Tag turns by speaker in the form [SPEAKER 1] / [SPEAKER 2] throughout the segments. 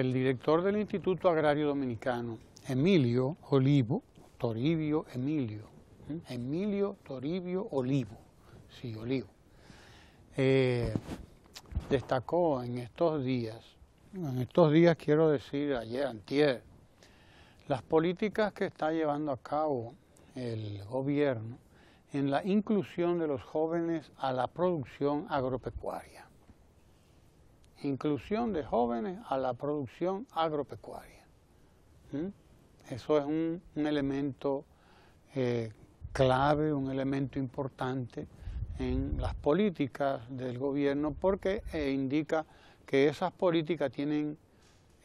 [SPEAKER 1] el director del Instituto Agrario Dominicano, Emilio Olivo, Toribio Emilio, Emilio Toribio Olivo, sí, Olivo, eh, destacó en estos días, en estos días quiero decir ayer, antier, las políticas que está llevando a cabo el gobierno en la inclusión de los jóvenes a la producción agropecuaria inclusión de jóvenes a la producción agropecuaria. ¿Mm? Eso es un, elemento eh, clave, un elemento importante en las políticas del gobierno porque eh, indica que esas políticas tienen,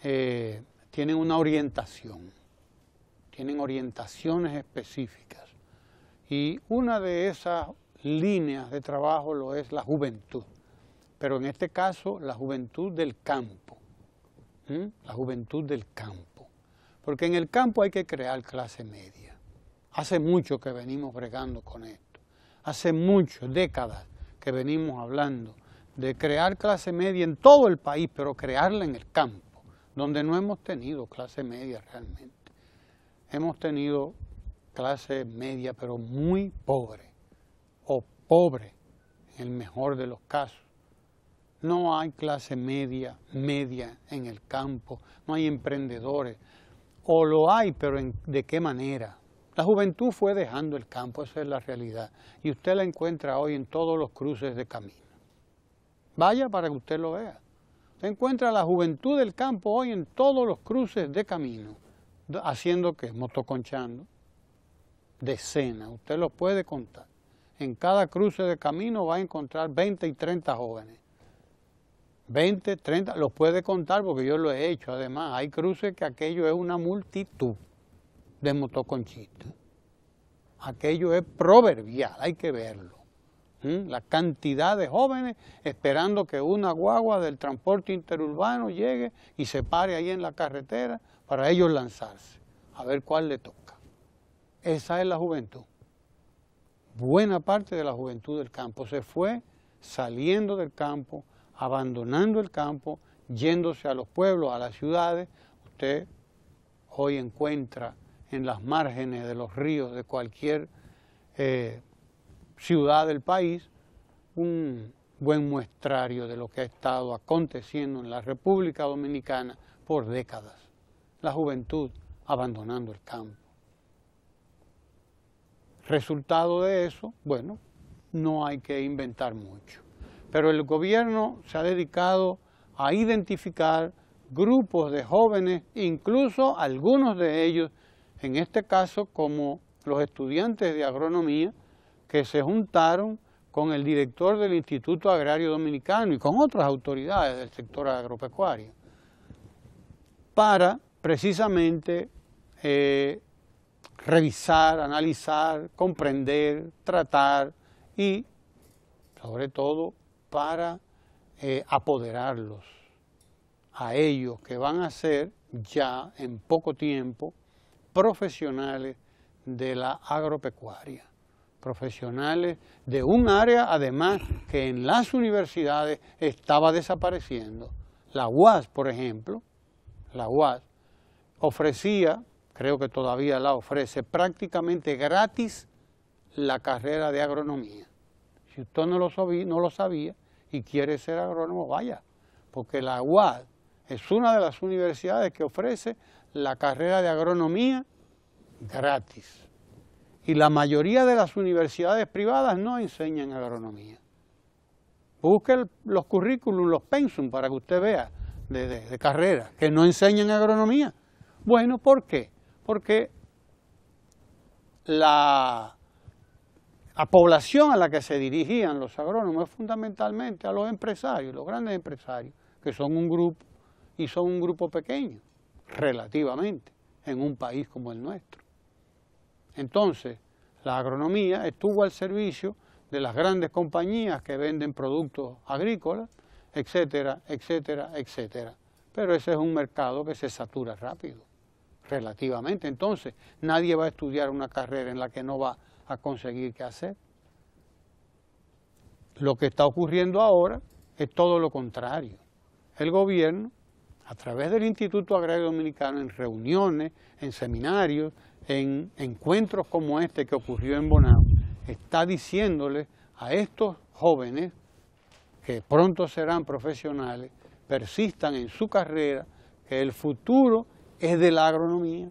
[SPEAKER 1] eh, tienen una orientación, tienen orientaciones específicas. Y una de esas líneas de trabajo lo es la juventud pero en este caso la juventud del campo, la juventud del campo, porque en el campo hay que crear clase media. Hace mucho que venimos bregando con esto, hace muchos décadas que venimos hablando de crear clase media en todo el país, pero crearla en el campo, donde no hemos tenido clase media realmente. Hemos tenido clase media, pero muy pobre, o pobre en el mejor de los casos no hay clase media, media en el campo, no hay emprendedores. O lo hay, pero ¿de qué manera? La juventud fue dejando el campo, esa es la realidad. Y usted la encuentra hoy en todos los cruces de camino. Vaya para que usted lo vea. Usted encuentra la juventud del campo hoy en todos los cruces de camino. ¿Haciendo qué? Motoconchando. Decenas, usted lo puede contar. En cada cruce de camino va a encontrar 20 y 30 jóvenes 20, 30, los puede contar porque yo lo he hecho. Además, hay cruces que aquello es una multitud de motoconchistas. Aquello es proverbial, hay que verlo. ¿Mm? La cantidad de jóvenes esperando que una guagua del transporte interurbano llegue y se pare ahí en la carretera para ellos lanzarse, a ver cuál le toca. Esa es la juventud. Buena parte de la juventud del campo se fue saliendo del campo, abandonando el campo, yéndose a los pueblos, a las ciudades, usted hoy encuentra en las márgenes de los ríos de cualquier eh, ciudad del país un buen muestrario de lo que ha estado aconteciendo en la República Dominicana por décadas. La juventud abandonando el campo. Resultado de eso, bueno, no hay que inventar mucho pero el gobierno se ha dedicado a identificar grupos de jóvenes, incluso algunos de ellos, en este caso como los estudiantes de agronomía, que se juntaron con el director del Instituto Agrario Dominicano y con otras autoridades del sector agropecuario, para precisamente eh, revisar, analizar, comprender, tratar y, sobre todo, para eh, apoderarlos a ellos que van a ser ya en poco tiempo profesionales de la agropecuaria, profesionales de un área además que en las universidades estaba desapareciendo. La UAS, por ejemplo, la UAS ofrecía, creo que todavía la ofrece, prácticamente gratis la carrera de agronomía. Si usted no lo, sabía, y quiere ser agrónomo, vaya, porque la UAD es una de las universidades que ofrece la carrera de agronomía gratis. Y la mayoría de las universidades privadas no enseñan agronomía. Busque los currículum, los pensum, para que usted vea de carrera, que no enseñan agronomía. Bueno, ¿por qué? Porque la la población a la que se dirigían los agrónomos es fundamentalmente a los empresarios, los grandes empresarios, que son un grupo y son un grupo pequeño, relativamente, en un país como el nuestro. Entonces, la agronomía estuvo al servicio de las grandes compañías que venden productos agrícolas, etcétera, etcétera, etcétera. Pero ese es un mercado que se satura rápido, relativamente. Entonces, nadie va a estudiar una carrera en la que no va a conseguir qué hacer. Lo que está ocurriendo ahora es todo lo contrario. El gobierno, a través del Instituto Agrario Dominicano, en reuniones, en seminarios, en encuentros como este que ocurrió en Bonao, está diciéndole a estos jóvenes, que pronto serán profesionales, persistan en su carrera, que el futuro es de la agronomía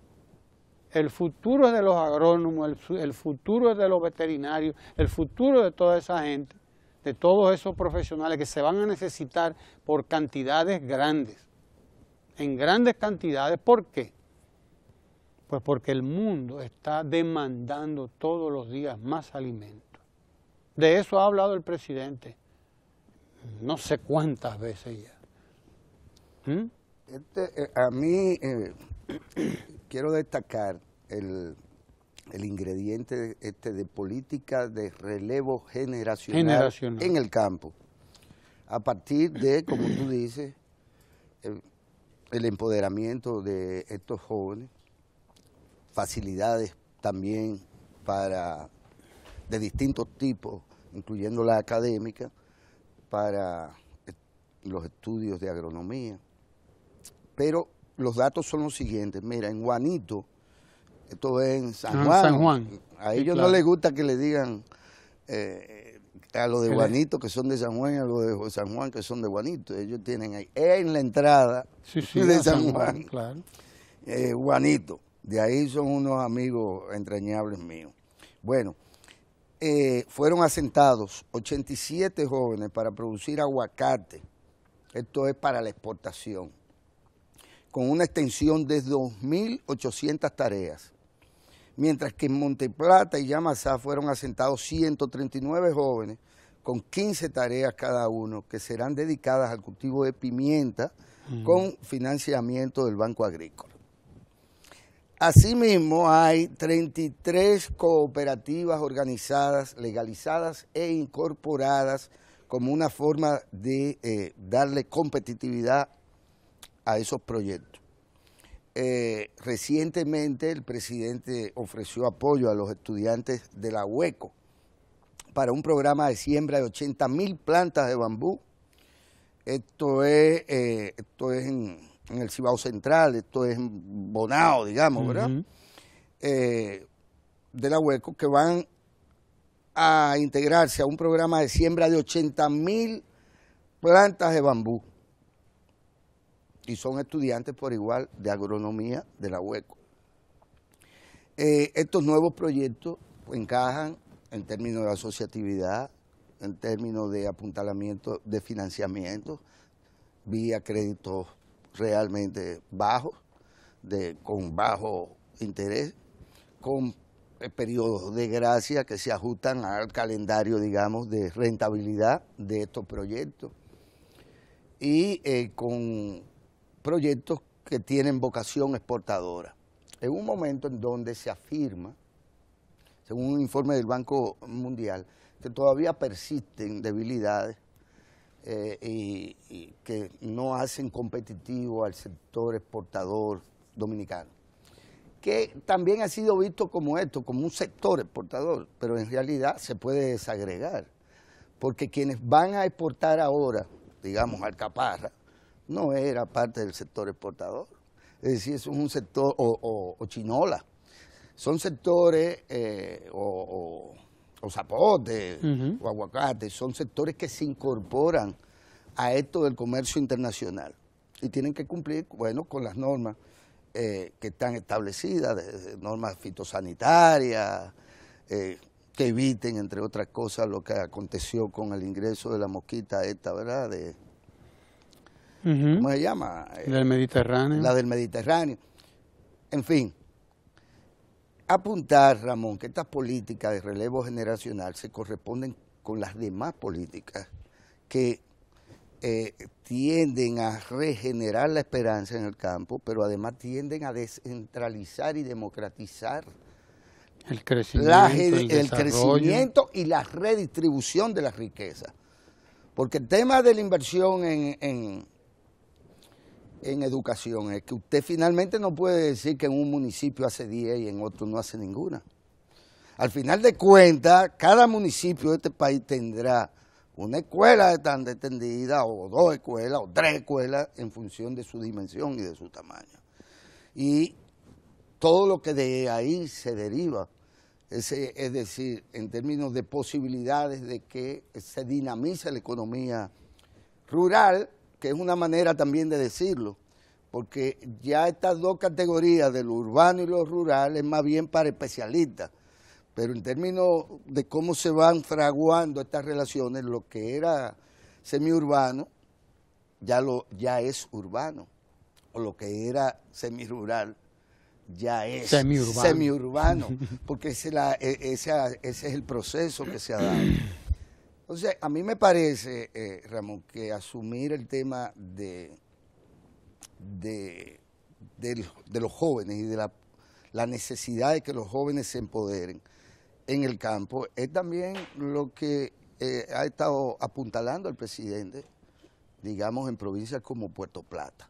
[SPEAKER 1] el futuro es de los agrónomos, el, futuro es de los veterinarios, el futuro de toda esa gente, de todos esos profesionales que se van a necesitar por cantidades grandes, en grandes cantidades. ¿Por qué? Pues porque el mundo está demandando todos los días más alimentos. De eso ha hablado el presidente no sé cuántas veces ya. ¿Mm?
[SPEAKER 2] Este, eh, a mí eh, quiero destacar el, ingrediente este de política de relevo generacional, en el campo. A partir de, como tú dices, el, empoderamiento de estos jóvenes, facilidades también para de distintos tipos, incluyendo la académica, para eh, los estudios de agronomía. Pero los datos son los siguientes. Mira, en Juanito, esto es en San ah, Juan. A ellos no les gusta que le digan eh, a los de Juanito que son de San Juan y a los de San Juan que son de Juanito. Ellos tienen ahí, en la entrada de San, Juan, eh, Juanito. De ahí son unos amigos entrañables míos. Bueno, eh, fueron asentados 87 jóvenes para producir aguacate. Esto es para la exportación con una extensión de 2.800 tareas mientras que en Monteplata y Yamasá fueron asentados 139 jóvenes con 15 tareas cada uno que serán dedicadas al cultivo de pimienta con financiamiento del Banco Agrícola. Asimismo, hay 33 cooperativas organizadas, legalizadas e incorporadas como una forma de eh, darle competitividad a esos proyectos. Eh, recientemente el presidente ofreció apoyo a los estudiantes de la UECO para un programa de siembra de 80 mil plantas de bambú. Esto es, eh, esto es en, el Cibao Central, esto es en Bonao, digamos, ¿verdad? Eh, de la UECO que van a integrarse a un programa de siembra de 80 mil plantas de bambú y son estudiantes por igual de agronomía de la UECO. Eh, estos nuevos proyectos encajan en términos de asociatividad, en términos de apuntalamiento de financiamiento, vía créditos realmente bajos, de, con bajo interés, con eh, periodos de gracia que se ajustan al calendario, digamos, de rentabilidad de estos proyectos y eh, con proyectos que tienen vocación exportadora. En un momento en donde se afirma, según un informe del Banco Mundial, que todavía persisten debilidades eh, y, que no hacen competitivo al sector exportador dominicano, que también ha sido visto como esto, como un sector exportador, pero en realidad se puede desagregar, porque quienes van a exportar ahora, digamos, al Caparra no era parte del sector exportador. Es decir, es un sector, o, o, chinola, son sectores, eh, o, zapote, o aguacate, son sectores que se incorporan a esto del comercio internacional y tienen que cumplir, bueno, con las normas eh, que están establecidas, normas fitosanitarias, eh, que eviten, entre otras cosas, lo que aconteció con el ingreso de la mosquita esta, ¿verdad?, de, ¿cómo se llama? Eh, del Mediterráneo. La del Mediterráneo. En fin, apuntar, Ramón, que estas políticas de relevo generacional se corresponden con las demás políticas que eh, tienden a regenerar la esperanza en el campo, pero además tienden a descentralizar y democratizar
[SPEAKER 1] el crecimiento,
[SPEAKER 2] y la redistribución de la riqueza. Porque el tema de la inversión en, en educación es que usted finalmente no puede decir que en un municipio hace 10 y en otro no hace ninguna. Al final de cuentas, cada municipio de este país tendrá una escuela tan detendida, o dos escuelas o tres escuelas en función de su dimensión y de su tamaño. Y todo lo que de ahí se deriva, es decir, en términos de posibilidades de que se dinamice la economía rural que es una manera también de decirlo, porque ya estas dos categorías, de lo urbano y lo rural, es más bien para especialistas, pero en términos de cómo se van fraguando estas relaciones, lo que era semiurbano ya, lo, ya es urbano, o lo que era semirural ya es semiurbano, porque la, e, ese es el proceso que se ha dado. Entonces, a mí me parece, eh, Ramón, que asumir el tema de, de, los jóvenes y de la, necesidad de que los jóvenes se empoderen en el campo es también lo que eh, ha estado apuntalando el presidente, digamos, en provincias como Puerto Plata.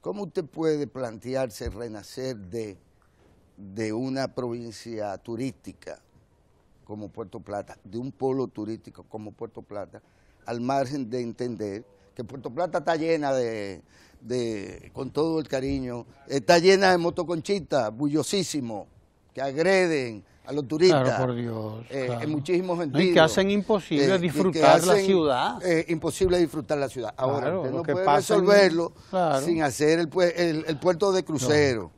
[SPEAKER 2] ¿Cómo usted puede plantearse renacer de una provincia turística como Puerto Plata, de un polo turístico como Puerto Plata, al margen de entender que Puerto Plata está llena de, con todo el cariño, está llena de motoconchistas, bullosísimos, que agreden a los turistas. Claro, por Dios. Eh, en muchísimos y que hacen imposible eh, disfrutar la ciudad. Eh, imposible disfrutar la ciudad. Ahora, no puede resolverlo sin hacer el, puerto de crucero,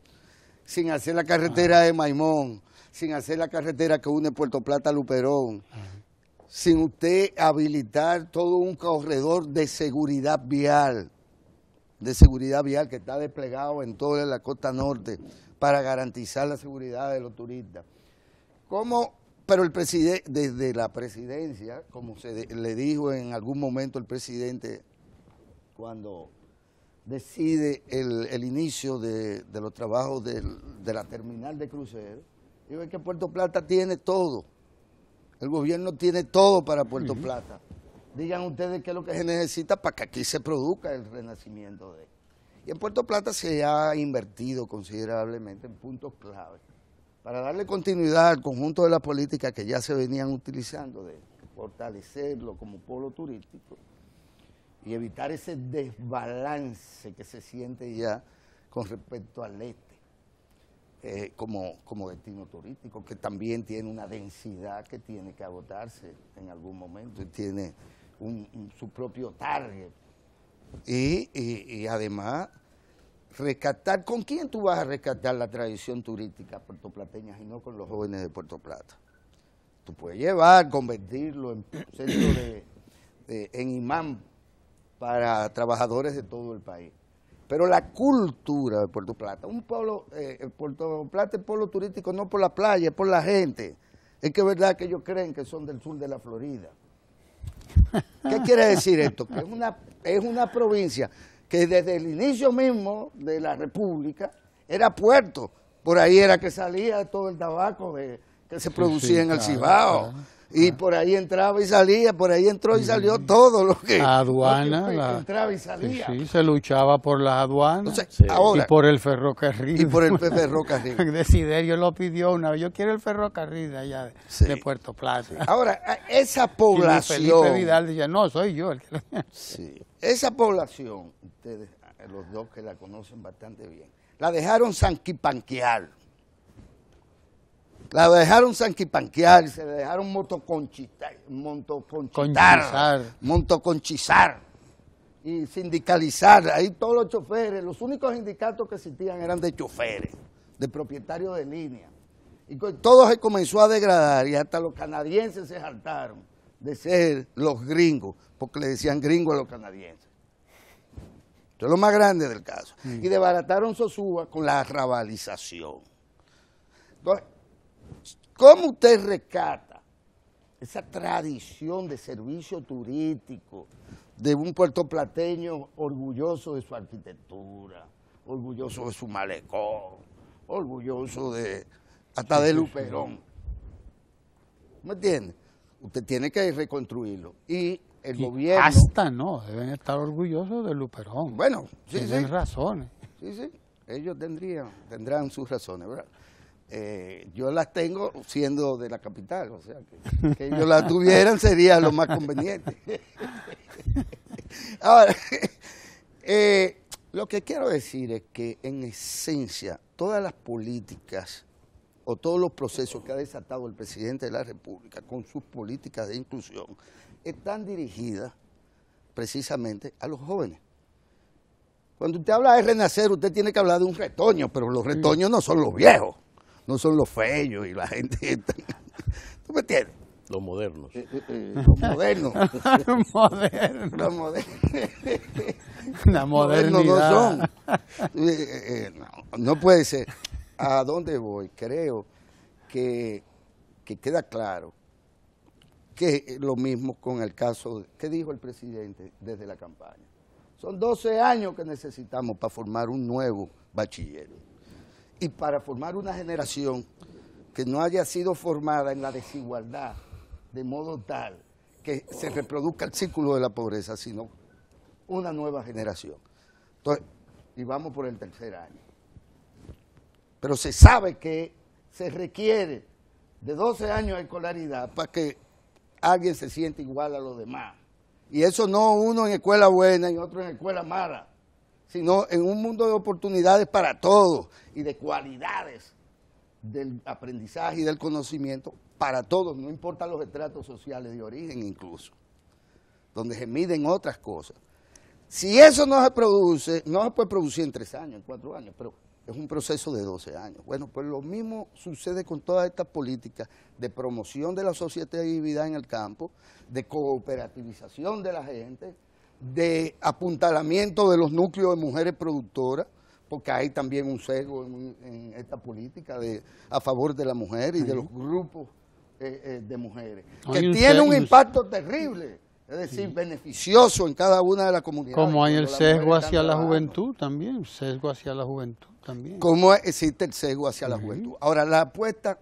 [SPEAKER 2] sin hacer la carretera de Maimón, sin hacer la carretera que une Puerto Plata a Luperón, sin usted habilitar todo un corredor de seguridad vial, de seguridad vial que está desplegado en toda la costa norte para garantizar la seguridad de los turistas. ¿Cómo pero el presidente, desde la presidencia, como se le dijo en algún momento el presidente cuando decide el, inicio de, los trabajos de la terminal de crucero, y ve que Puerto Plata tiene todo. El gobierno tiene todo para Puerto Plata. Digan ustedes qué es lo que se necesita para que aquí se produzca el renacimiento de. Y en Puerto Plata se ha invertido considerablemente en puntos clave para darle continuidad al conjunto de las políticas que ya se venían utilizando, de fortalecerlo como polo turístico y evitar ese desbalance que se siente ya con respecto al este eh, como, como destino turístico, que también tiene una densidad que tiene que agotarse en algún momento y tiene un, su propio target. Y, además, rescatar, ¿con quién tú vas a rescatar la tradición turística puertoplateña y no con los jóvenes de Puerto Plata? Tú puedes llevar, convertirlo en en imán para trabajadores de todo el país. Pero la cultura de Puerto Plata, un pueblo, eh, Puerto Plata es pueblo turístico no por la playa, es por la gente. Es que es verdad que ellos creen que son del sur de la Florida. ¿Qué quiere decir esto? Que es una, es una provincia que desde el inicio mismo de la República era puerto. Por ahí era que salía todo el tabaco que se producía en el Cibao. Y ah. por ahí entraba y salía, por ahí entró y salió mm. todo lo que... La aduana. entraba y salía.
[SPEAKER 1] Sí, se luchaba por la aduana y por el ferrocarril. Y por el ferrocarril. Desiderio lo pidió una vez. Yo quiero el ferrocarril de allá, de Puerto Plata. Ahora, esa población... Y Felipe Vidal decía, no, soy yo. El que... sí.
[SPEAKER 2] Esa población, ustedes, los dos que la conocen bastante bien, la dejaron sanquipanquear la dejaron sanquipanquear, se la dejaron motoconchitar, motoconchizar y sindicalizar. Ahí todos los choferes, los únicos sindicatos que existían eran de choferes, de propietarios de línea. Y todo se comenzó a degradar y hasta los canadienses se saltaron de ser los gringos, porque le decían gringo a los canadienses. Esto es lo más grande del caso. Y desbarataron Sosúa con la rabalización. Entonces, ¿Cómo usted rescata esa tradición de servicio turístico de un puerto plateño orgulloso de su arquitectura, orgulloso de su malecón, orgulloso de hasta de Luperón? ¿Me entiende? Usted tiene que reconstruirlo. Y el gobierno... Hasta no, deben estar orgullosos de Luperón. Bueno, sí, Tienen razones. Sí, sí, ellos tendrían, tendrán sus razones, ¿verdad? Eh, yo las tengo siendo de la capital, o sea, que, ellos las tuvieran sería lo más conveniente. Ahora, eh, lo que quiero decir es que en esencia todas las políticas o todos los procesos que ha desatado el presidente de la República con sus políticas de inclusión están dirigidas precisamente a los jóvenes. Cuando usted habla de renacer, usted tiene que hablar de un retoño, pero los retoños no son los viejos no son los feos y la gente. ¿Tú me entiendes? Los modernos. Eh, eh, eh, los modernos. los modernos. Los modernos. La modernidad. no son. No, puede ser. ¿A dónde voy? Creo que, queda claro que lo mismo con el caso que dijo el presidente desde la campaña. Son 12 años que necesitamos para formar un nuevo bachiller y para formar una generación que no haya sido formada en la desigualdad de modo tal que se reproduzca el círculo de la pobreza, sino una nueva generación. y vamos por el tercer año. Pero se sabe que se requiere de 12 años de escolaridad para que alguien se sienta igual a los demás. Y eso no uno en escuela buena y otro en escuela mala sino en un mundo de oportunidades para todos y de cualidades del aprendizaje y del conocimiento para todos, no importa los estratos sociales de origen incluso, donde se miden otras cosas. Si eso no se produce, no se puede producir en tres años, en cuatro años, pero es un proceso de 12 años. Bueno, pues lo mismo sucede con todas estas políticas de promoción de la sociedad y en el campo, de cooperativización de la gente, de apuntalamiento de los núcleos de mujeres productoras, porque hay también un sesgo en, esta política de, a favor de la mujer y de los grupos eh, eh, de mujeres, que tiene un impacto terrible, es decir, beneficioso en cada una de las comunidades. Como hay el sesgo hacia la
[SPEAKER 1] juventud también, sesgo hacia la juventud también. Como
[SPEAKER 2] existe el sesgo hacia la juventud. Ahora, la apuesta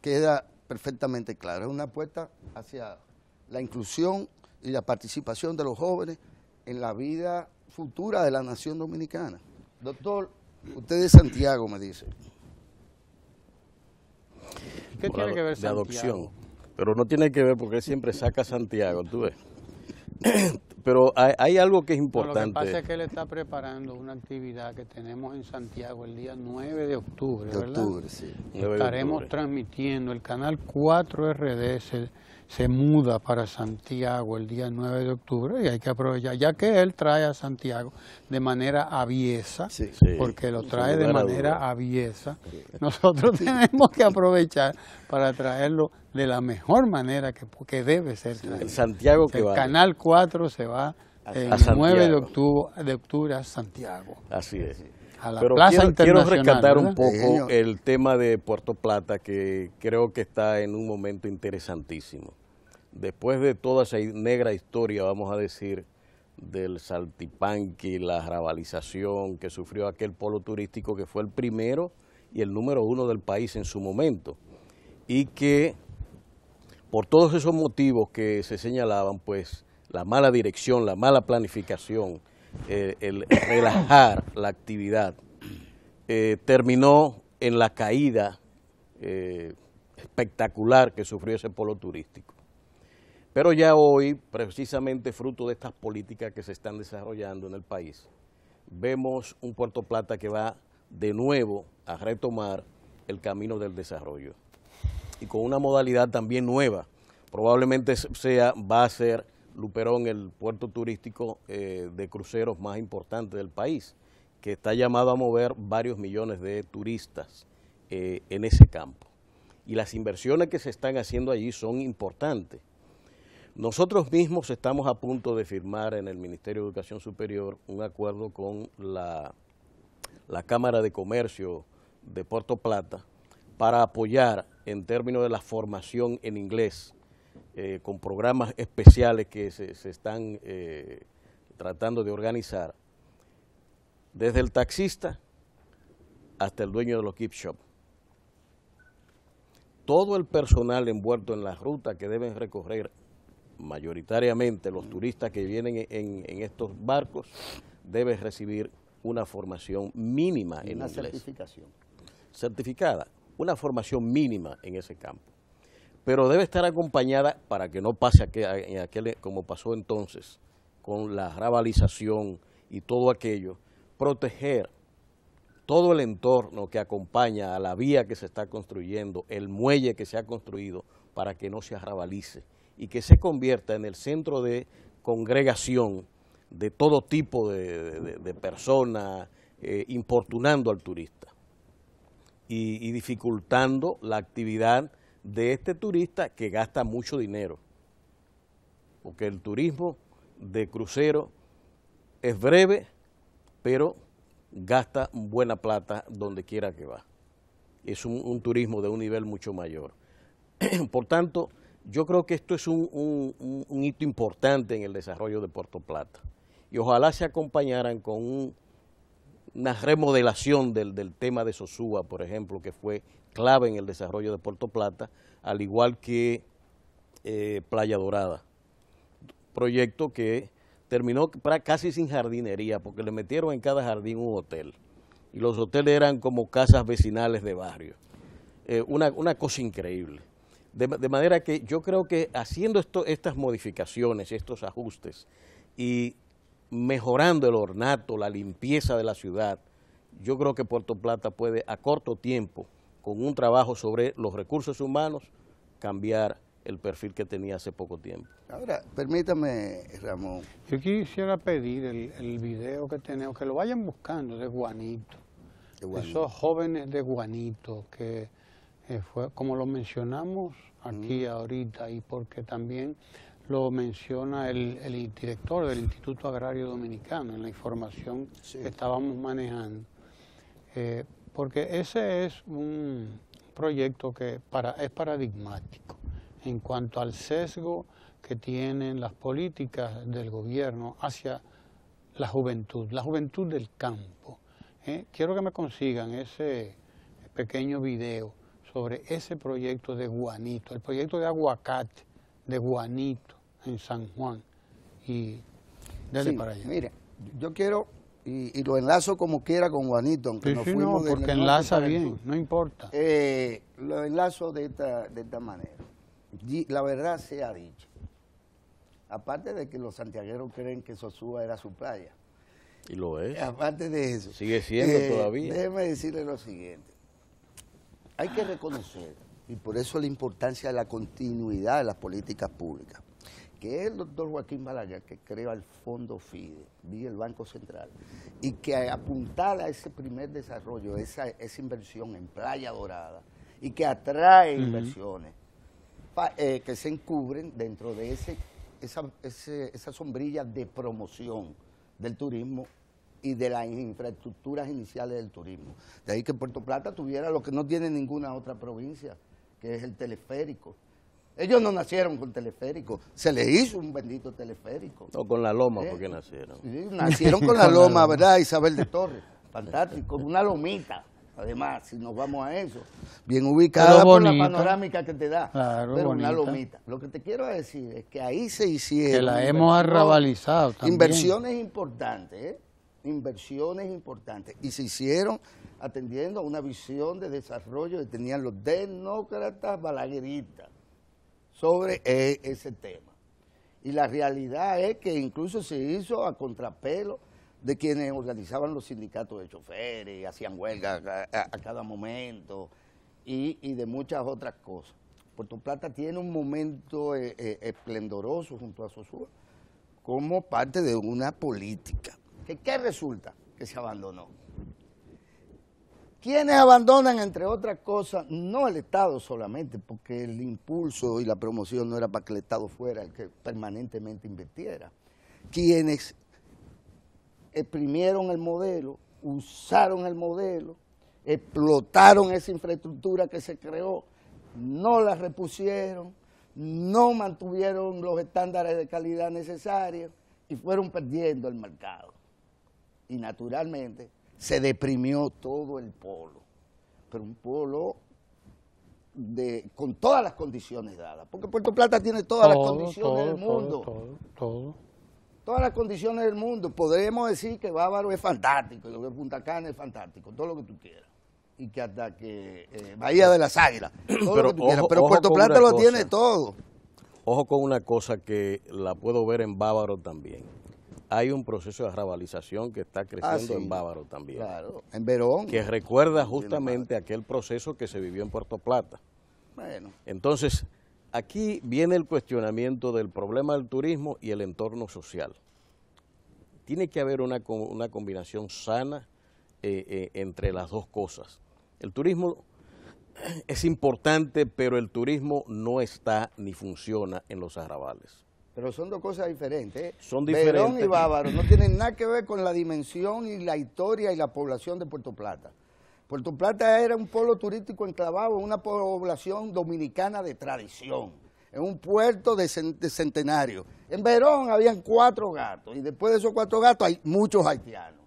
[SPEAKER 2] queda perfectamente clara, es una apuesta hacia la inclusión y la participación de los jóvenes en la vida futura de la nación dominicana. Doctor, usted de Santiago, me dice.
[SPEAKER 3] ¿Qué tiene que ver Santiago? De adopción. Pero no tiene que ver porque él siempre saca Santiago, tú ves. Pero hay, algo que es importante. lo que pasa
[SPEAKER 1] es que él está preparando una actividad que tenemos en Santiago el día 9 de
[SPEAKER 3] octubre, ¿verdad? octubre, sí. Estaremos
[SPEAKER 1] transmitiendo el canal 4 rds se muda para Santiago el día 9 de octubre y hay que aprovechar, ya que él trae a Santiago de manera aviesa, porque lo trae de manera aviesa, nosotros tenemos que aprovechar para traerlo de la mejor manera que, que debe ser El Santiago que Canal 4 se va el 9 de octubre, de octubre a Santiago.
[SPEAKER 3] Así es. Pero quiero, rescatar un poco el tema de Puerto Plata que creo que está en un momento interesantísimo. Después de toda esa negra historia, vamos a decir, del saltipanqui, la rabalización que sufrió aquel polo turístico que fue el primero y el número uno del país en su momento. Y que por todos esos motivos que se señalaban, pues la mala dirección, la mala planificación, el relajar la actividad, eh, terminó en la caída eh, espectacular que sufrió ese polo turístico. Pero ya hoy, precisamente fruto de estas políticas que se están desarrollando en el país, vemos un Puerto Plata que va de nuevo a retomar el camino del desarrollo y con una modalidad también nueva. Probablemente sea, va a ser Luperón el puerto turístico eh, de cruceros más importante del país, que está llamado a mover varios millones de turistas eh, en ese campo. Y las inversiones que se están haciendo allí son importantes. Nosotros mismos estamos a punto de firmar en el Ministerio de Educación Superior un acuerdo con la, la Cámara de Comercio de Puerto Plata para apoyar en términos de la formación en inglés eh, con programas especiales que se, están eh, tratando de organizar, desde el taxista hasta el dueño de los keep shop. Todo el personal envuelto en la ruta que deben recorrer mayoritariamente los turistas que vienen en, estos barcos debe recibir una formación mínima en una certificación. Certificada, una formación mínima en ese campo pero debe estar acompañada para que no pase aquel, eh, eh, como pasó entonces, con la rabalización y todo aquello, proteger todo el entorno que acompaña a la vía que se está construyendo, el muelle que se ha construido, para que no se arrabalice y que se convierta en el centro de congregación de todo tipo de, personas, eh, importunando al turista y dificultando la actividad de este turista que gasta mucho dinero. Porque el turismo de crucero es breve, pero gasta buena plata donde quiera que va. Es un, turismo de un nivel mucho mayor. Por tanto, yo creo que esto es un, hito importante en el desarrollo de Puerto Plata. Y ojalá se acompañaran con una remodelación del, del tema de Sosúa, por ejemplo, que fue clave en el desarrollo de Puerto Plata, al igual que eh, Playa Dorada. Proyecto que terminó casi sin jardinería, porque le metieron en cada jardín un hotel. Y los hoteles eran como casas vecinales de barrio. Eh, una, cosa increíble. De, manera que yo creo que haciendo estas modificaciones, estos ajustes y mejorando el ornato, la limpieza de la ciudad, yo creo que Puerto Plata puede a corto tiempo con un trabajo sobre los recursos humanos, cambiar el perfil que tenía hace poco tiempo.
[SPEAKER 2] Ahora, permítame, Ramón.
[SPEAKER 1] Yo quisiera pedir el, video que tenemos, que lo vayan buscando de Juanito. Esos jóvenes de Juanito, que eh, fue, como lo mencionamos aquí ahorita, y porque también lo menciona el, director del Instituto Agrario Dominicano en la información que estábamos manejando. Eh, porque ese es un proyecto que para, es paradigmático en cuanto al sesgo que tienen las políticas del gobierno hacia la juventud, la juventud del campo. ¿eh? Quiero que me consigan ese pequeño video sobre ese proyecto de Guanito, el proyecto de aguacate de Guanito en San Juan. Y
[SPEAKER 2] desde para allá. Mire, yo quiero y, lo enlazo como quiera con Juanito, no, porque enlaza bien, no importa. Eh, lo enlazo de esta, de esta manera. La verdad se ha dicho. Aparte de que los santiagueros creen que Sosúa era su playa. Y lo es. Eh, aparte de eso. Sigue siendo eh, todavía. Déjeme decirle lo siguiente. Hay que reconocer, y por eso la importancia de la continuidad de las políticas públicas que es el doctor Joaquín Balaguer que creó el Fondo FIDE, vi el Banco Central, y que a ese primer desarrollo, esa, inversión en Playa Dorada, y que atrae inversiones eh, que se encubren dentro de ese, esa, esa sombrilla de promoción del turismo y de las infraestructuras iniciales del turismo. De ahí que Puerto Plata tuviera lo que no tiene ninguna otra provincia, que es el teleférico ellos no nacieron con teleférico, se les hizo un bendito teleférico. O con la loma porque ¿Eh? nacieron. nacieron con la loma, ¿verdad? Isabel de Torres, fantástico, con una lomita. Además, si nos vamos a eso, bien ubicada por la panorámica que te da, claro, pero una lomita. Lo que te quiero decir es que ahí se hicieron... Que la hemos arrabalizado también. Inversiones importantes, ¿eh? inversiones importantes y se hicieron atendiendo a una visión de desarrollo que tenían los demócratas balagueristas sobre e, ese tema. Y la realidad es que incluso se hizo a contrapelo de quienes organizaban los sindicatos de choferes, hacían huelga a, cada momento y, de muchas otras cosas. Puerto Plata tiene un momento eh, eh, esplendoroso junto a Sosúa como parte de una política. que ¿Qué resulta? Que se abandonó quienes abandonan, entre otras cosas, no el Estado solamente, porque el impulso y la promoción no era para que el Estado fuera el que permanentemente invirtiera. Quienes exprimieron el modelo, usaron el modelo, explotaron esa infraestructura que se creó, no la repusieron, no mantuvieron los estándares de calidad necesarios y fueron perdiendo el mercado. Y naturalmente se deprimió todo el polo, pero un polo de, con todas las condiciones dadas, porque Puerto Plata tiene todas las condiciones del mundo. Todo, todo, Todas las condiciones del mundo. Podremos decir que Bávaro es fantástico, que Punta Cana es fantástico, todo lo que tú quieras. Y que hasta que eh, Bahía de las Águilas, todo lo que tú quieras. Pero Puerto Plata lo tiene todo.
[SPEAKER 3] Ojo con una cosa que la puedo ver en Bávaro también hay un proceso de arrabalización que está creciendo ah, en Bávaro también. Claro,
[SPEAKER 2] en Verón. Que
[SPEAKER 3] recuerda justamente aquel proceso que se vivió en Puerto Plata. Bueno. Entonces, aquí viene el cuestionamiento del problema del turismo y el entorno social. Tiene que haber una, combinación sana eh, eh, entre las dos cosas. El turismo es importante, pero el turismo no está ni funciona en los arrabales
[SPEAKER 2] pero son dos cosas diferentes. ¿eh? Son diferentes. Verón y Bávaro no tienen nada que ver con la dimensión y la historia y la población de Puerto Plata. Puerto Plata era un polo turístico enclavado, una población dominicana de tradición, en un puerto de, centenario. En Verón habían cuatro gatos y después de esos cuatro gatos hay muchos haitianos.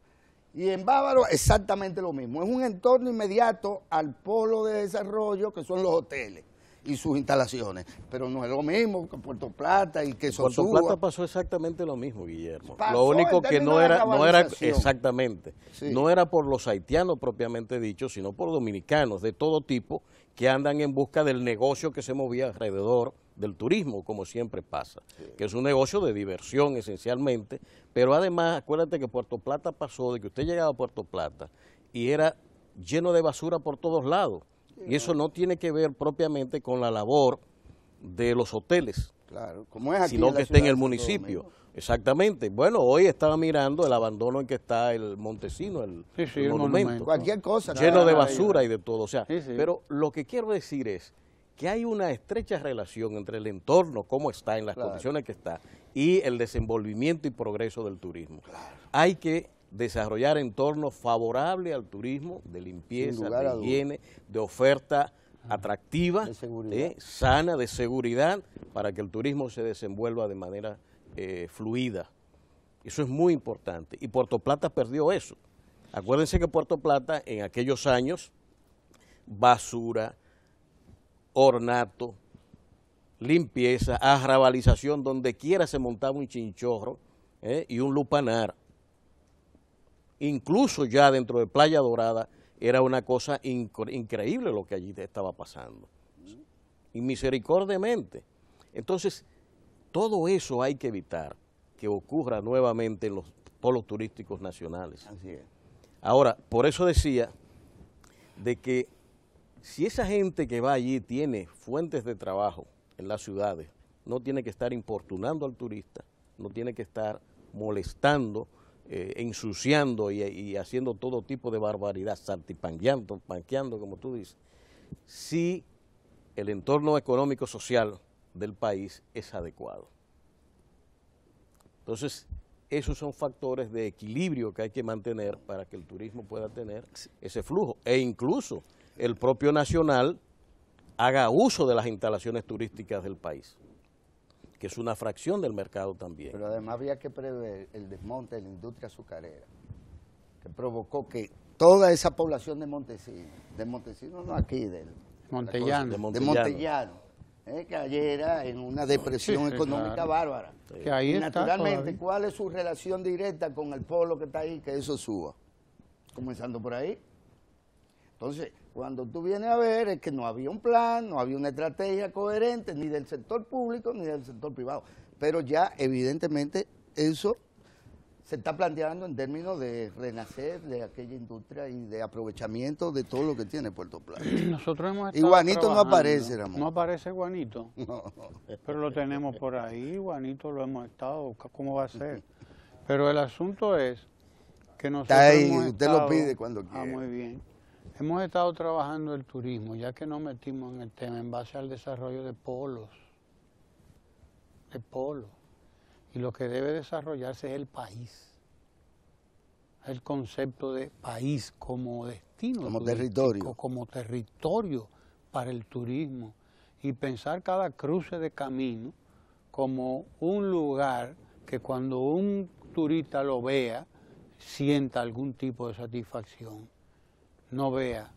[SPEAKER 2] Y en Bávaro exactamente lo mismo. Es un entorno inmediato al polo de desarrollo que son los hoteles y sus instalaciones. Pero no es lo mismo que Puerto Plata y que Sosúa. Puerto Plata pasó exactamente lo mismo, Guillermo. lo único que no era, no era
[SPEAKER 3] exactamente, no era por los haitianos propiamente dicho, sino por dominicanos de todo tipo que andan en busca del negocio que se movía alrededor del turismo, como siempre pasa, que es un negocio de diversión esencialmente, pero además acuérdate que Puerto Plata pasó de que usted llegaba a Puerto Plata y era lleno de basura por todos lados y eso no tiene que ver propiamente con la labor de los hoteles, como es aquí sino que está en el municipio. Exactamente. Bueno, hoy estaba mirando el abandono en que está el Montesino, el, monumento.
[SPEAKER 2] cosa. Lleno de basura
[SPEAKER 3] y de todo. O sea, pero lo que quiero decir es que hay una estrecha relación entre el entorno, cómo está, en las condiciones que está, y el desenvolvimiento y progreso del turismo. Hay que desarrollar entornos favorables al turismo, de limpieza, de higiene, de oferta atractiva, ¿eh? sana, de seguridad, para que el turismo se desenvuelva de manera eh, fluida. Eso es muy importante. Y Puerto Plata perdió eso. Acuérdense que Puerto Plata en aquellos años, basura, ornato, limpieza, arrabalización, donde quiera se montaba un chinchorro ¿eh? y un lupanar incluso ya dentro de Playa Dorada, era una cosa increíble lo que allí estaba pasando. Y misericordiamente. Entonces, todo eso hay que evitar que ocurra nuevamente en los polos turísticos nacionales. Ahora, por eso decía de que si esa gente que va allí tiene fuentes de trabajo en las ciudades, no tiene que estar importunando al turista, no tiene que estar molestando eh, ensuciando y, haciendo todo tipo de barbaridad, sartipanqueando, como tú dices, si el entorno económico social del país es adecuado. Entonces, esos son factores de equilibrio que hay que mantener para que el turismo pueda tener ese flujo. E incluso el propio nacional haga uso de las instalaciones turísticas del país que es una fracción del mercado también.
[SPEAKER 2] Pero además había que prever el desmonte de la industria azucarera, que provocó que toda esa población de Montesinos, de Montesinos no aquí, del, Montellano. de Montellano, de eh, que en una depresión económica bárbara. naturalmente, ¿cuál es su relación directa con el pueblo que está ahí, que eso suba? Comenzando por ahí. Entonces, cuando tú vienes a ver es que no había un plan, no había una estrategia coherente ni del sector público ni del sector privado. Pero ya evidentemente eso se está planteando en términos de renacer de aquella industria y de aprovechamiento de todo lo que tiene Puerto Plata. Nosotros hemos y Juanito no aparece, Ramón.
[SPEAKER 1] No aparece Juanito. No. Pero lo tenemos por ahí, Juanito lo hemos estado, ¿cómo va a ser? Pero el asunto es que nosotros está ahí, usted lo pide
[SPEAKER 2] cuando ah, quiera. Ah, muy bien.
[SPEAKER 1] Hemos estado trabajando el turismo, ya que nos metimos en el tema, en base al desarrollo de polos, de polos. Y lo que debe desarrollarse es el país, el concepto de país como destino. Como territorio. Como territorio para el turismo. Y pensar cada cruce de camino como un lugar que cuando un turista lo vea, sienta algún tipo de satisfacción no vea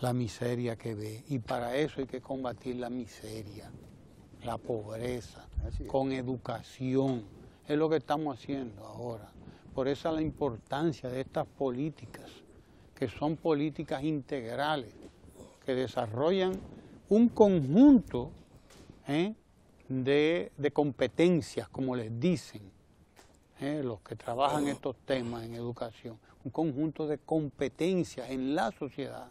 [SPEAKER 1] la miseria que ve. Y para eso hay que combatir la miseria, la pobreza, con educación. Es lo que estamos haciendo ahora. Por esa la importancia de estas políticas, que son políticas integrales, que desarrollan un conjunto ¿eh? de, competencias, como les dicen ¿eh? los que trabajan estos temas en educación, un conjunto de competencias en la sociedad,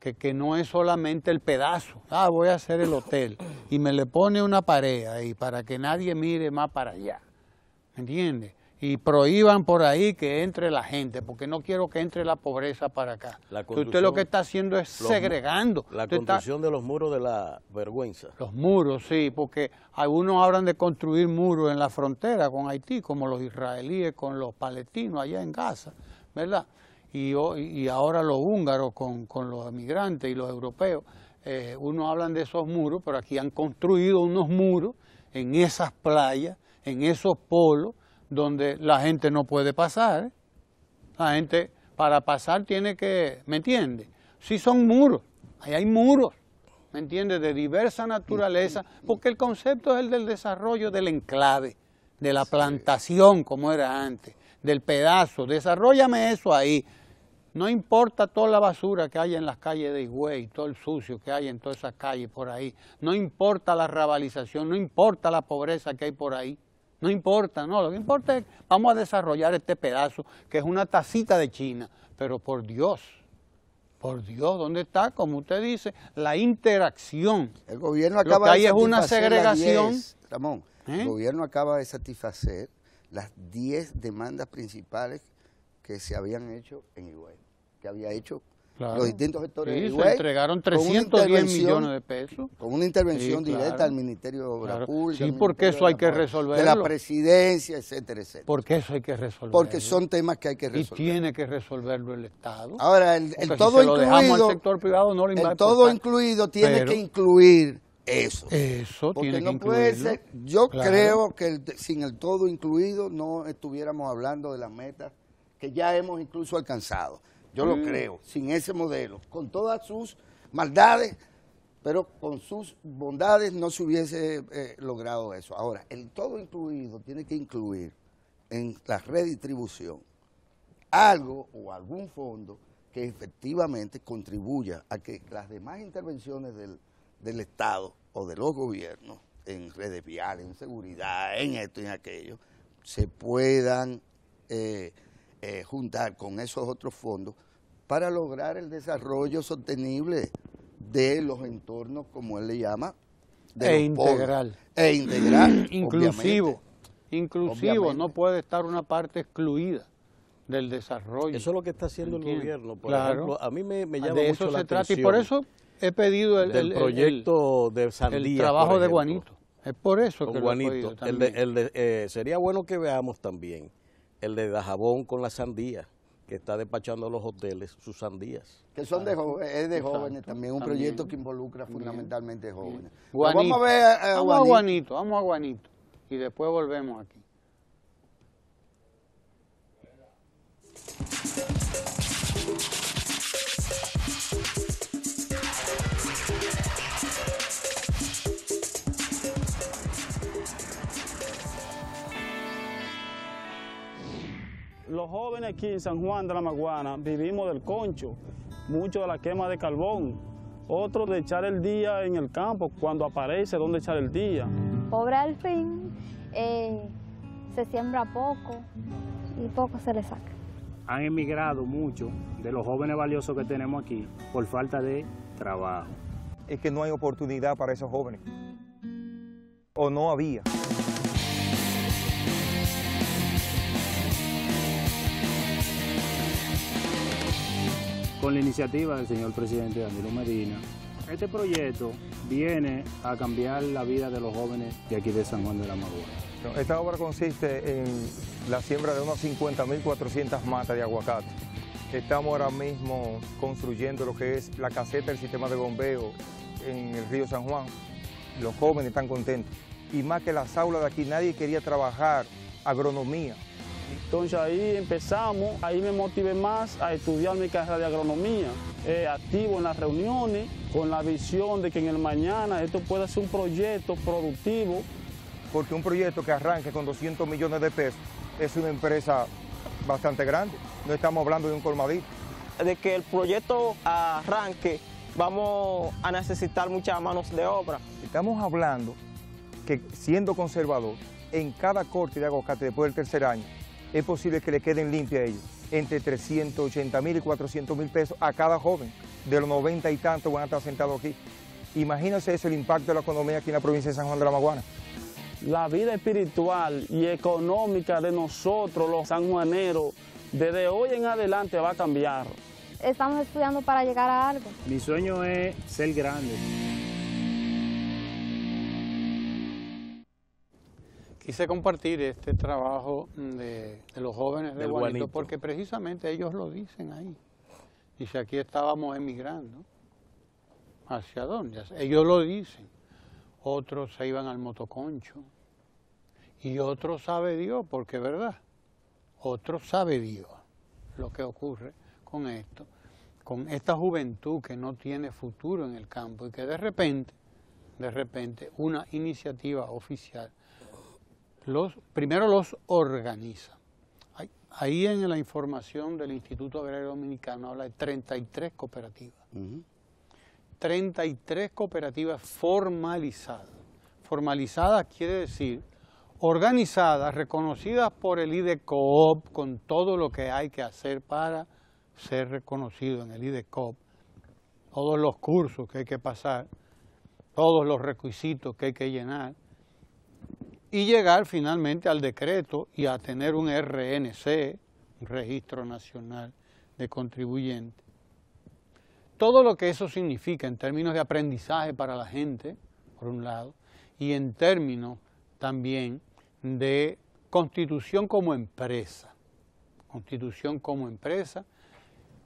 [SPEAKER 1] que, no es solamente el pedazo, ah, voy a hacer el hotel, y me le pone una pared ahí para que nadie mire más para allá, ¿me entiendes? y prohíban por ahí que entre la gente, porque no quiero que entre la pobreza para acá. usted lo que está haciendo es segregando. La construcción de los muros de la vergüenza. Los muros, sí, porque algunos hablan de construir muros en la frontera con Haití, como los israelíes con los palestinos allá en Gaza, ¿verdad? Y, y ahora los húngaros con, los emigrantes y los europeos. Eh, unos hablan de esos muros, pero aquí han construido unos muros en esas playas, en esos polos, donde la gente no puede pasar. La gente para pasar tiene que, ¿me entiende? Si son muros, ahí hay muros, ¿me entiende? De diversa naturaleza, porque el concepto es el del desarrollo del enclave, de la plantación como era antes, del pedazo, desarrollame eso ahí. No importa toda la basura que hay en las calles de Higüey, todo el sucio que hay en todas esas calles por ahí, no importa la rabalización, no importa la pobreza que hay por ahí, no importa, no, lo que importa es vamos a desarrollar este pedazo que es una tacita de China, pero por Dios, por Dios, ¿dónde está? Como usted dice, la interacción. El gobierno acaba es una segregación.
[SPEAKER 2] Ramón, el ¿Eh? gobierno acaba de satisfacer las 10 demandas principales que se habían hecho en Higüey, que había hecho los distintos sectores sí, se entregaron 310 millones de pesos. Con una intervención directa al Ministerio de Obras Públicas. Sí, porque eso hay que resolverlo. De la presidencia, etcétera, etcétera. Porque eso hay que resolverlo. Porque son temas que hay que resolver. Y tiene que resolverlo el Estado. Ahora, el, todo incluido... el todo incluido tiene que incluir eso. Eso tiene que puede Yo creo que sin el todo incluido no estuviéramos hablando de las metas que ya hemos incluso alcanzado yo lo mm. creo, sin ese modelo, con todas sus maldades, pero con sus bondades no se hubiese eh, logrado eso. Ahora, el todo incluido tiene que incluir en la redistribución algo o algún fondo que efectivamente contribuya a que las demás intervenciones del, Estado o de los gobiernos en redes viales, en seguridad, en esto y en aquello, se puedan eh, eh, juntar con esos otros fondos para lograr el desarrollo sostenible de los entornos, como él le llama, de e, integral. e integral. inclusivo.
[SPEAKER 1] Inclusivo, no puede estar una parte excluida del desarrollo. Eso es
[SPEAKER 3] lo que está haciendo el gobierno. Por ejemplo, a mí me, llama eso la se y por eso
[SPEAKER 1] he pedido el, proyecto de Sandía, el trabajo de Juanito. Es por eso que Lo he
[SPEAKER 3] el eh, sería bueno que veamos también el de Dajabón con la sandía que está despachando los hoteles sus sandías.
[SPEAKER 2] Que son de es de jóvenes también, un proyecto que involucra fundamentalmente
[SPEAKER 3] jóvenes. Pues vamos a ver eh, Vamos a Juanito, vamos a Juanito y después
[SPEAKER 1] volvemos aquí.
[SPEAKER 4] los jóvenes aquí en San Juan de la Maguana vivimos del concho, mucho de la quema de carbón, otro de echar el día en el campo, cuando aparece donde echar el día.
[SPEAKER 2] Pobre al fin, eh, se siembra poco y poco se le saca.
[SPEAKER 4] Han emigrado muchos de los jóvenes valiosos que tenemos aquí por falta de trabajo. Es que no hay oportunidad para esos jóvenes, o no había. con la iniciativa del señor presidente Danilo Medina, este proyecto viene a cambiar la vida de los jóvenes de aquí de San Juan de la Madura. Esta obra consiste en la siembra de unas 50.400 matas de aguacate. Estamos ahora mismo construyendo lo que es la caseta del sistema de bombeo en el río San Juan. Los jóvenes están contentos. Y más que las aulas de aquí, nadie quería trabajar agronomía. Entonces ahí empezamos, ahí me motivé más a estudiar mi carrera de agronomía, eh, activo en las reuniones, con la visión de que en el mañana esto pueda ser un proyecto productivo. Porque un proyecto que arranque con 200 millones de pesos es una empresa bastante grande, no estamos hablando de un colmadito. De que el proyecto arranque vamos a necesitar muchas manos de obra. Estamos hablando que siendo conservador, en cada corte de aguacate después del tercer año es posible que le queden limpias a ellos entre 380 mil y 400 mil pesos a cada joven. De los 90 y tantos van a estar sentados aquí. Imagínense eso, el impacto de la economía aquí en la provincia de San Juan de la Maguana. La vida espiritual y económica de nosotros, los sanjuaneros, desde hoy en adelante va a cambiar. Estamos estudiando para llegar a algo. Mi sueño es ser grande. Hice
[SPEAKER 1] compartir este trabajo mm, de, los jóvenes de Guanito, porque precisamente ellos lo dicen ahí. Dice, aquí estábamos emigrando. ¿Hacia dónde? Ellos lo dicen. Otros se iban al motoconcho. Y otro sabe Dios, porque verdad. Otro sabe Dios lo que ocurre con esto, con esta juventud que no tiene futuro en el campo y que de repente, de repente, una iniciativa oficial los, primero los organiza. Ahí en la información del Instituto Agrario Dominicano habla de 33 cooperativas. 33 cooperativas formalizadas. Formalizadas quiere decir organizadas, reconocidas por el IDECOOP, con todo lo que hay que hacer para ser reconocido en el IDECOOP, todos los cursos que hay que pasar, todos los requisitos que hay que llenar, y llegar finalmente al decreto y a tener un RNC, un Registro Nacional de Contribuyentes. Todo lo que eso significa en términos de aprendizaje para la gente, por un lado, y en términos también de constitución como empresa, constitución como empresa,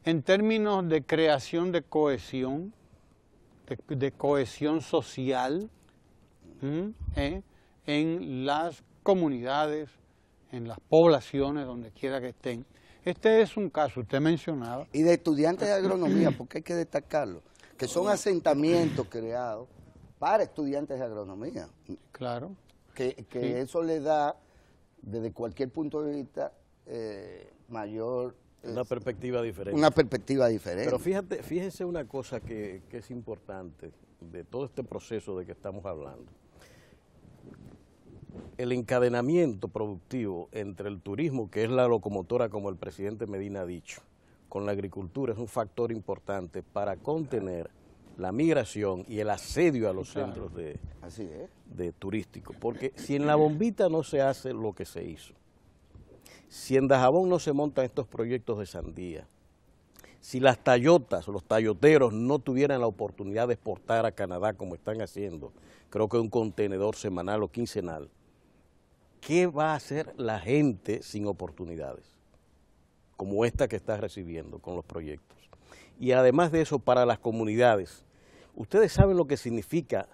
[SPEAKER 1] en términos de creación de cohesión, de, de cohesión social, ¿eh? en las comunidades, en las poblaciones, donde quiera que estén. Este es un caso, usted
[SPEAKER 2] mencionaba. Y de estudiantes de agronomía, porque hay que destacarlo, que son asentamientos creados para estudiantes de agronomía. Claro. Que, eso le da, desde cualquier punto de vista, eh, mayor... Una este, perspectiva
[SPEAKER 3] diferente. Una perspectiva diferente. Pero fíjate, fíjense una cosa que, que es importante de todo este proceso de que estamos hablando el encadenamiento productivo entre el turismo, que es la locomotora, como el presidente Medina ha dicho, con la agricultura es un factor importante para contener la migración y el asedio a los centros de, turísticos. Porque si en La Bombita no se hace lo que se hizo, si en Dajabón no se montan estos proyectos de sandía, si las Tayotas, los talloteros no tuvieran la oportunidad de exportar a Canadá como están haciendo, creo que un contenedor semanal o quincenal, ¿qué va a hacer la gente sin oportunidades? Como esta que está recibiendo con los proyectos. Y además de eso, para las comunidades, ustedes saben lo que significa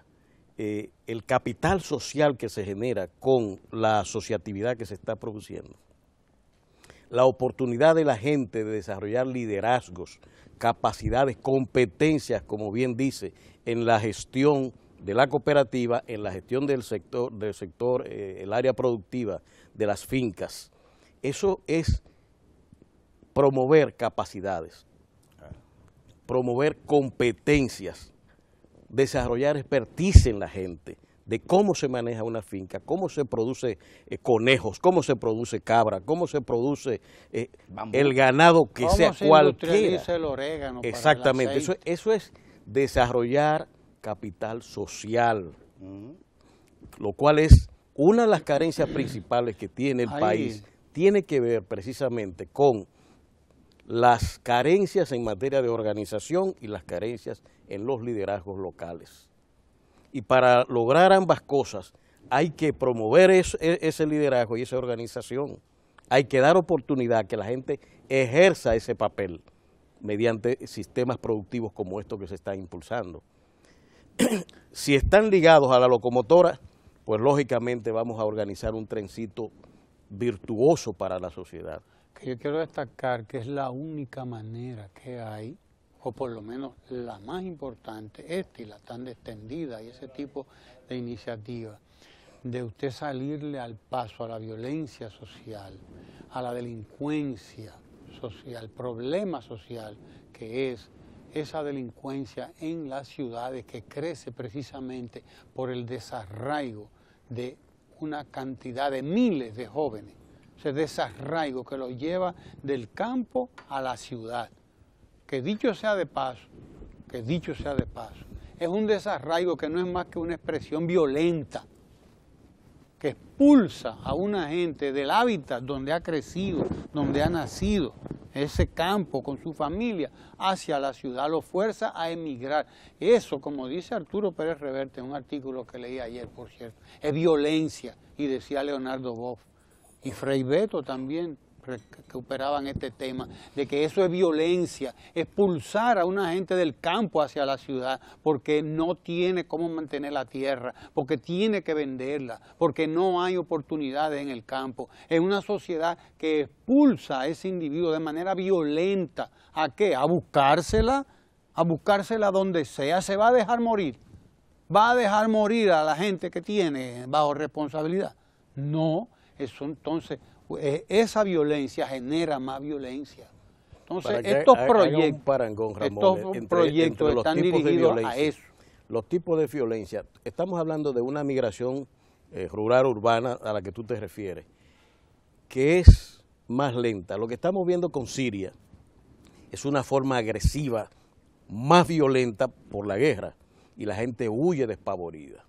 [SPEAKER 3] eh, el capital social que se genera con la asociatividad que se está produciendo. La oportunidad de la gente de desarrollar liderazgos, capacidades, competencias, como bien dice, en la gestión de la cooperativa en la gestión del sector, del sector eh, el área productiva de las fincas. Eso es promover capacidades, promover competencias, desarrollar expertise en la gente de cómo se maneja una finca, cómo se produce eh, conejos, cómo se produce cabra, cómo se produce eh, el ganado que sea cualquier cualquiera. Exactamente, eso, eso es desarrollar capital social, lo cual es una de las carencias principales que tiene el país, tiene que ver precisamente con las carencias en materia de organización y las carencias en los liderazgos locales. Y para lograr ambas cosas hay que promover e, ese liderazgo y esa organización. Hay que dar oportunidad que la gente ejerza ese papel mediante sistemas productivos como estos que se están impulsando. si están ligados a la locomotora, pues lógicamente vamos a organizar un trencito virtuoso para la sociedad.
[SPEAKER 1] Que yo quiero destacar que es la única manera que hay, o por lo menos la más importante, esta y la tan extendida, y ese tipo de iniciativa, de usted salirle al paso a la violencia social, a la delincuencia social, problema social que es esa delincuencia en las ciudades que crece precisamente por el desarraigo de una cantidad de miles de jóvenes, ese desarraigo que los lleva del campo a la ciudad. Que dicho sea de paso, que dicho sea de paso, es un desarraigo que no es más que una expresión violenta, que expulsa a una gente del hábitat donde ha crecido, donde ha nacido ese campo con su familia hacia la ciudad, lo fuerza a emigrar. Eso, como dice Arturo Pérez Reverte en un artículo que leí ayer, por cierto, es violencia, y decía Leonardo Boff, y Frei Beto también, recuperaban este tema, de que eso es violencia, expulsar a una gente del campo hacia la ciudad porque no tiene cómo mantener la tierra, porque tiene que venderla, porque no hay oportunidades en el campo. Es una sociedad que expulsa a ese individuo de manera violenta. ¿A qué? A buscársela, a buscársela donde sea, se va a dejar morir. ¿Va a dejar morir a la gente que tiene bajo responsabilidad? No, eso entonces eh, esa violencia genera más violencia. Entonces, estos proyectos, estos proyectos están dirigidos a
[SPEAKER 3] eso. Los tipos de violencia, estamos hablando de una migración eh, rural urbana a la que tú te refieres, que es más lenta. Lo que estamos viendo con Siria es una forma agresiva, más violenta por la guerra, y la gente huye despavorida.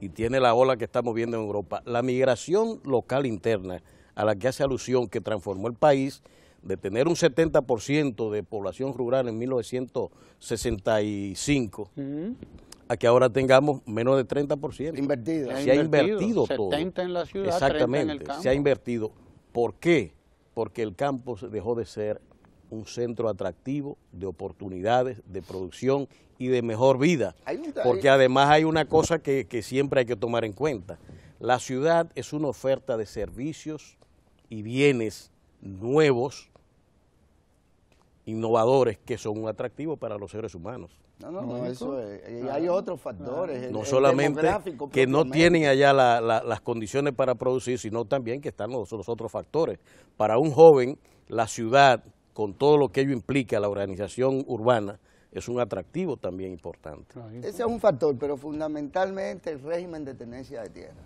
[SPEAKER 3] Y tiene la ola que estamos viendo en Europa. La migración local interna a la que hace alusión, que transformó el país de tener un 70% de población rural en 1965, a que ahora tengamos menos de 30%. Se, ha invertido, todo. en la ciudad, Exactamente, se ha invertido. ¿Por qué? Porque el campo dejó de ser un centro atractivo de oportunidades, de producción y de mejor vida. Porque además hay una cosa que siempre hay que tomar en cuenta. La ciudad es una oferta de servicios, y bienes nuevos, innovadores, que son un atractivo para los seres humanos.
[SPEAKER 2] No, no, no, eso es, ah. hay otros factores. no solamente que no
[SPEAKER 3] tienen allá las condiciones para producir, sino también que están los, los otros factores. Para un joven, la ciudad, con todo lo que ello implica, la organización urbana, es un atractivo también importante.
[SPEAKER 2] Ese es un factor, pero fundamentalmente el régimen de tenencia de tierra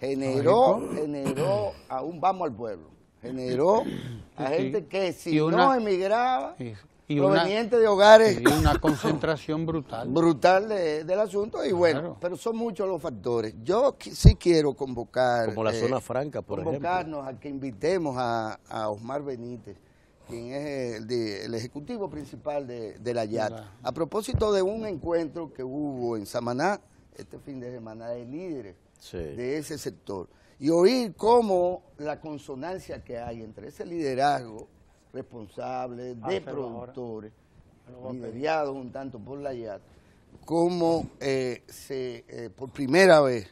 [SPEAKER 2] generó, generó aún vamos al pueblo, generó a gente que si no emigraba, proveniente de hogares... Y una concentración brutal. Brutal del asunto, y bueno, pero son muchos los factores. Yo sí quiero convocar... Como la eh, zona franca, por ejemplo. convocarnos a que invitemos a, Osmar Benítez, quien es el, ejecutivo principal de, la YAT. A propósito de un encuentro que hubo en Samaná, este fin de semana de líderes, de ese sector. Y oír cómo la consonancia que hay entre ese liderazgo responsable ah, de productores, mediados ah, un tanto por la IAT, cómo eh, se, eh, por primera vez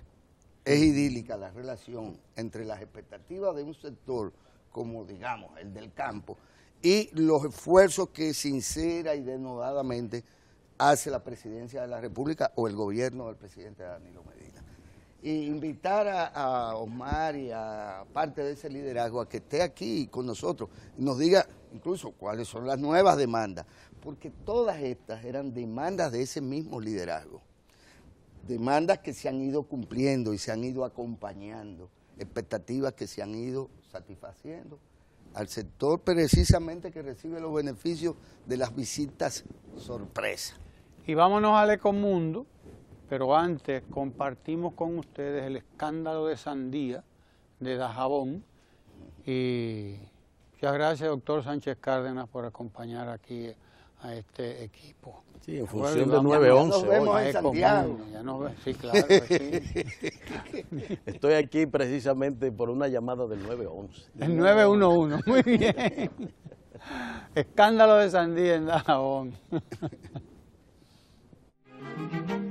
[SPEAKER 2] es idílica la relación entre las expectativas de un sector como digamos el del campo y los esfuerzos que sincera y denodadamente hace la presidencia de la República o el gobierno del presidente Danilo Medina. Y invitar a, a, Omar y a parte de ese liderazgo a que esté aquí con nosotros y nos diga incluso cuáles son las nuevas demandas, porque todas estas eran demandas de ese mismo liderazgo, demandas que se han ido cumpliendo y se han ido acompañando, expectativas que se han ido satisfaciendo al sector precisamente que recibe los beneficios de las visitas sorpresa.
[SPEAKER 1] Y vámonos al Ecomundo, pero antes compartimos con ustedes el escándalo de Sandía, de Dajabón. Y muchas gracias, doctor Sánchez Cárdenas, por acompañar
[SPEAKER 3] aquí a este equipo. Sí, en función del 9-11. Nos vemos en Santiago. sí, claro. Estoy aquí precisamente por una llamada del 911. 11 El 9 muy bien.
[SPEAKER 1] Escándalo de sandía en Dajabón.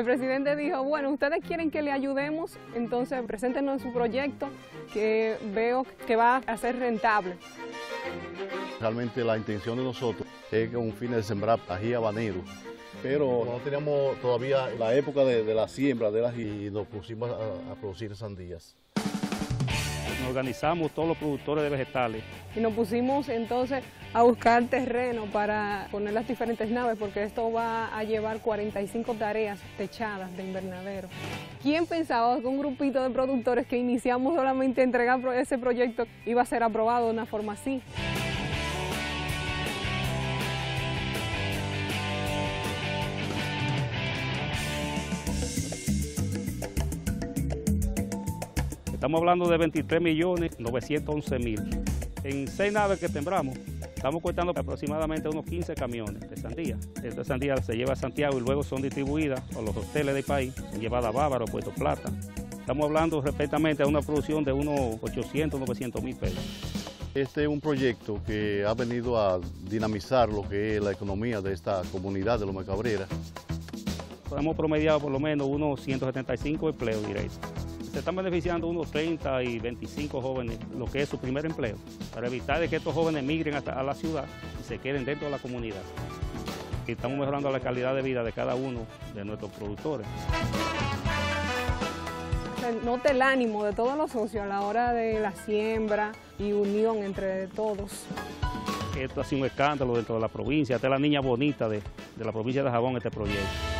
[SPEAKER 4] El presidente dijo, bueno, ustedes quieren que le ayudemos, entonces preséntenos su proyecto que veo que va a ser rentable. Realmente la intención de nosotros es un fin de sembrar ají habanero, pero no teníamos todavía la época de, la siembra de las y nos pusimos a, a producir sandías. Nos organizamos todos los productores de vegetales. Y nos pusimos entonces a buscar terreno para poner las diferentes naves porque esto va a llevar 45 tareas techadas de invernadero. ¿Quién pensaba que un grupito de productores que iniciamos solamente a entregar ese proyecto iba a ser aprobado de una forma así? Estamos hablando de 23.911.000 En seis naves que tembramos, Estamos cortando aproximadamente unos 15 camiones de sandía. Esta sandía se lleva a Santiago y luego son distribuidas a los hoteles del país, son llevadas a Bávaro, Puerto Plata. Estamos hablando respectivamente a una producción de unos 800, 900 mil pesos. Este es un proyecto que ha venido a dinamizar lo que es la economía de esta comunidad de Loma Cabrera. Hemos promediado por lo menos unos 175 empleos directos se están beneficiando unos 30 y 25 jóvenes, lo que es su primer empleo, para evitar que estos jóvenes migren hasta a la ciudad y se queden dentro de la comunidad. Y estamos mejorando la calidad de vida de cada uno de nuestros productores. Nota el ánimo de todos los socios a la hora de la siembra y unión entre todos. Esto ha sido un escándalo dentro de la provincia, hasta la niña bonita de la provincia de Jabón este proyecto.